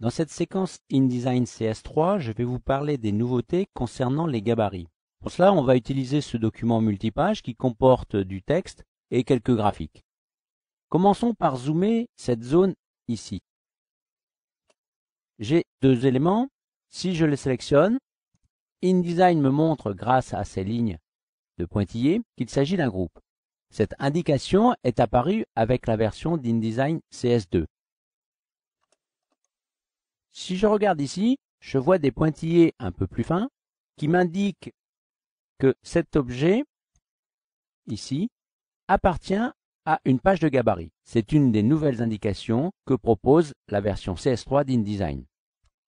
Dans cette séquence InDesign CS3, je vais vous parler des nouveautés concernant les gabarits. Pour cela, on va utiliser ce document multipage qui comporte du texte et quelques graphiques. Commençons par zoomer cette zone ici. J'ai deux éléments. Si je les sélectionne, InDesign me montre grâce à ces lignes de pointillés qu'il s'agit d'un groupe. Cette indication est apparue avec la version d'InDesign CS2. Si je regarde ici, je vois des pointillés un peu plus fins qui m'indiquent que cet objet, ici, appartient à une page de gabarit. C'est une des nouvelles indications que propose la version CS3 d'InDesign.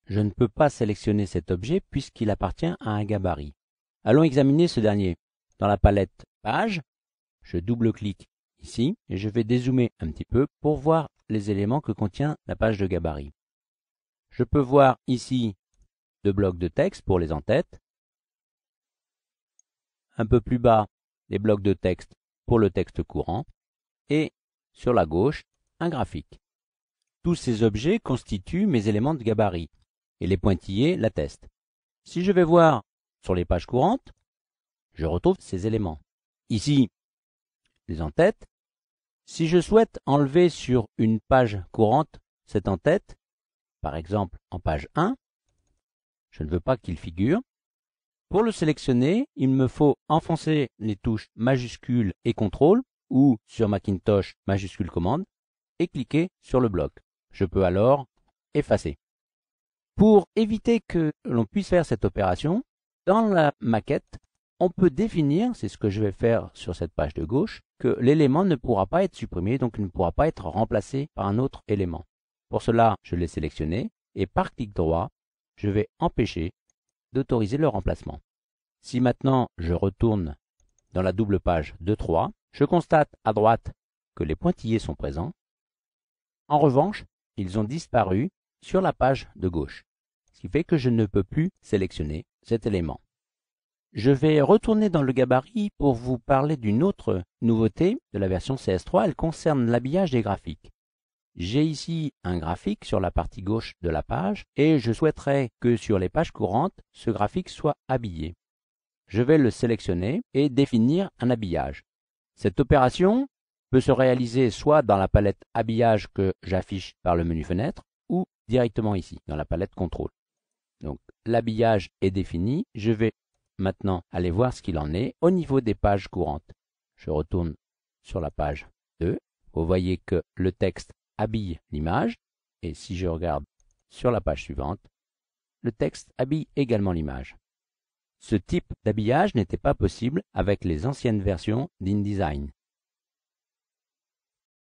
Je ne peux pas sélectionner cet objet puisqu'il appartient à un gabarit. Allons examiner ce dernier. Dans la palette Page, je double-clique ici et je vais dézoomer un petit peu pour voir les éléments que contient la page de gabarit. Je peux voir ici deux blocs de texte pour les entêtes. Un peu plus bas, les blocs de texte pour le texte courant. Et sur la gauche, un graphique. Tous ces objets constituent mes éléments de gabarit et les pointillés l'attestent. Si je vais voir sur les pages courantes, je retrouve ces éléments. Ici, les entêtes. Si je souhaite enlever sur une page courante cette entête, par exemple, en page 1, je ne veux pas qu'il figure. Pour le sélectionner, il me faut enfoncer les touches majuscule et contrôle ou sur Macintosh majuscule commande et cliquer sur le bloc. Je peux alors effacer. Pour éviter que l'on puisse faire cette opération, dans la maquette, on peut définir, c'est ce que je vais faire sur cette page de gauche, que l'élément ne pourra pas être supprimé, donc il ne pourra pas être remplacé par un autre élément. Pour cela, je l'ai sélectionné et par clic droit, je vais empêcher d'autoriser le remplacement. Si maintenant je retourne dans la double page 2.3, 3, je constate à droite que les pointillés sont présents. En revanche, ils ont disparu sur la page de gauche, ce qui fait que je ne peux plus sélectionner cet élément. Je vais retourner dans le gabarit pour vous parler d'une autre nouveauté de la version CS3. Elle concerne l'habillage des graphiques. J'ai ici un graphique sur la partie gauche de la page et je souhaiterais que sur les pages courantes, ce graphique soit habillé. Je vais le sélectionner et définir un habillage. Cette opération peut se réaliser soit dans la palette habillage que j'affiche par le menu fenêtre ou directement ici dans la palette contrôle. Donc l'habillage est défini. Je vais maintenant aller voir ce qu'il en est au niveau des pages courantes. Je retourne sur la page 2. Vous voyez que le texte habille l'image, et si je regarde sur la page suivante, le texte habille également l'image. Ce type d'habillage n'était pas possible avec les anciennes versions d'InDesign.